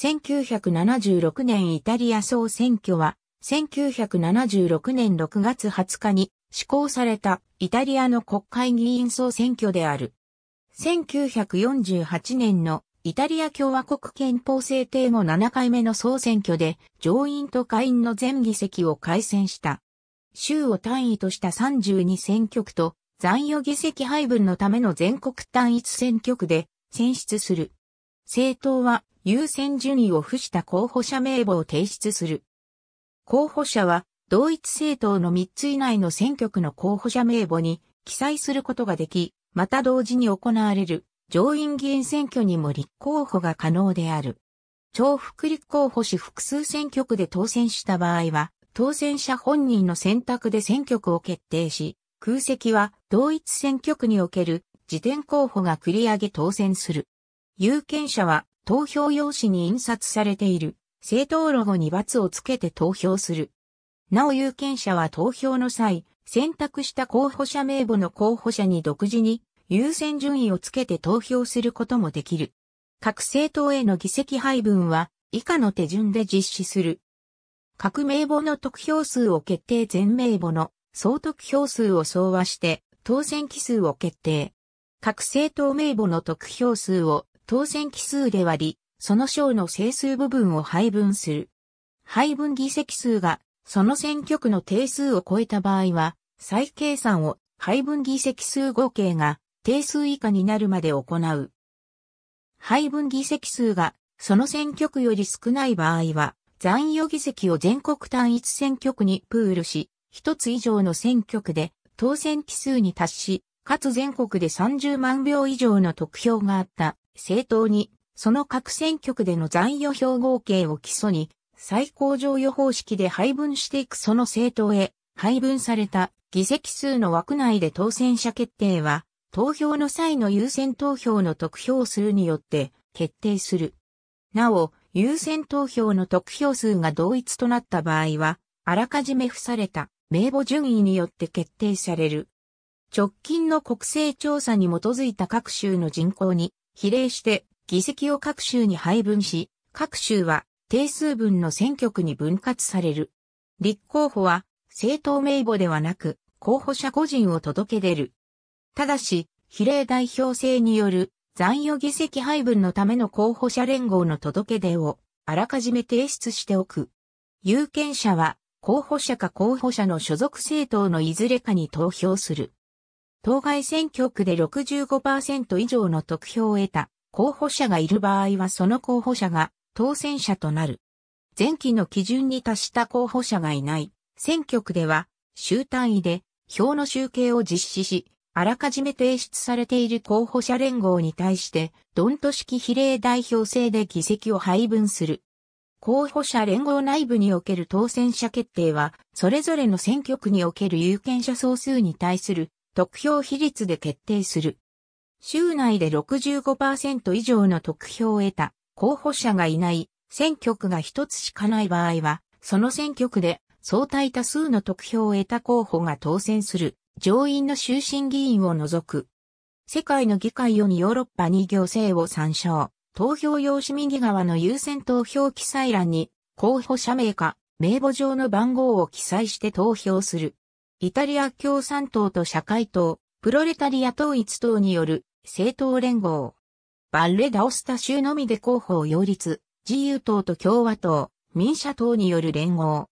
1976年イタリア総選挙は、1976年6月20日に施行されたイタリアの国会議員総選挙である。1948年のイタリア共和国憲法制定後7回目の総選挙で上院と下院の全議席を改選した。州を単位とした32選挙区と残余議席配分のための全国単一選挙区で選出する。政党は優先順位を付した候補者名簿を提出する。候補者は同一政党の3つ以内の選挙区の候補者名簿に記載することができ、また同時に行われる上院議員選挙にも立候補が可能である。重複立候補し複数選挙区で当選した場合は、当選者本人の選択で選挙区を決定し、空席は同一選挙区における自転候補が繰り上げ当選する。有権者は投票用紙に印刷されている政党ロゴに罰をつけて投票する。なお有権者は投票の際、選択した候補者名簿の候補者に独自に優先順位をつけて投票することもできる。各政党への議席配分は以下の手順で実施する。各名簿の得票数を決定全名簿の総得票数を総和して当選期数を決定。各政党名簿の得票数を当選奇数で割り、その章の整数部分を配分する。配分議席数が、その選挙区の定数を超えた場合は、再計算を配分議席数合計が定数以下になるまで行う。配分議席数がその選挙区より少ない場合は、残余議席を全国単一選挙区にプールし、一つ以上の選挙区で当選奇数に達し、かつ全国で30万票以上の得票があった政党に、その各選挙区での残余票合計を基礎に、最高上予方式で配分していくその政党へ配分された議席数の枠内で当選者決定は、投票の際の優先投票の得票数によって決定する。なお、優先投票の得票数が同一となった場合は、あらかじめ付された名簿順位によって決定される。直近の国勢調査に基づいた各州の人口に比例して議席を各州に配分し、各州は定数分の選挙区に分割される。立候補は政党名簿ではなく候補者個人を届け出る。ただし、比例代表制による残余議席配分のための候補者連合の届け出をあらかじめ提出しておく。有権者は候補者か候補者の所属政党のいずれかに投票する。当該選挙区で65%以上の得票を得た候補者がいる場合はその候補者が当選者となる。前期の基準に達した候補者がいない選挙区では週単位で票の集計を実施し、あらかじめ提出されている候補者連合に対して、ドント式比例代表制で議席を配分する。候補者連合内部における当選者決定は、それぞれの選挙区における有権者総数に対する得票比率で決定する。州内で65%以上の得票を得た候補者がいない選挙区が一つしかない場合は、その選挙区で相対多数の得票を得た候補が当選する上院の終身議員を除く。世界の議会よりヨーロッパに行政を参照。投票用紙右側の優先投票記載欄に候補者名か名簿上の番号を記載して投票する。イタリア共産党と社会党、プロレタリア統一党による政党連合。バレ・ダオスタ州のみで候補を擁立、自由党と共和党、民社党による連合。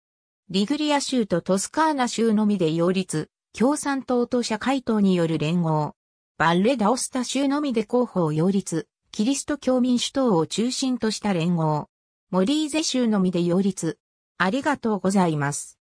リグリア州とトスカーナ州のみで擁立、共産党と社会党による連合。バレ・ダオスタ州のみで候補を擁立、キリスト教民主党を中心とした連合。モリーゼ州のみで擁立。ありがとうございます。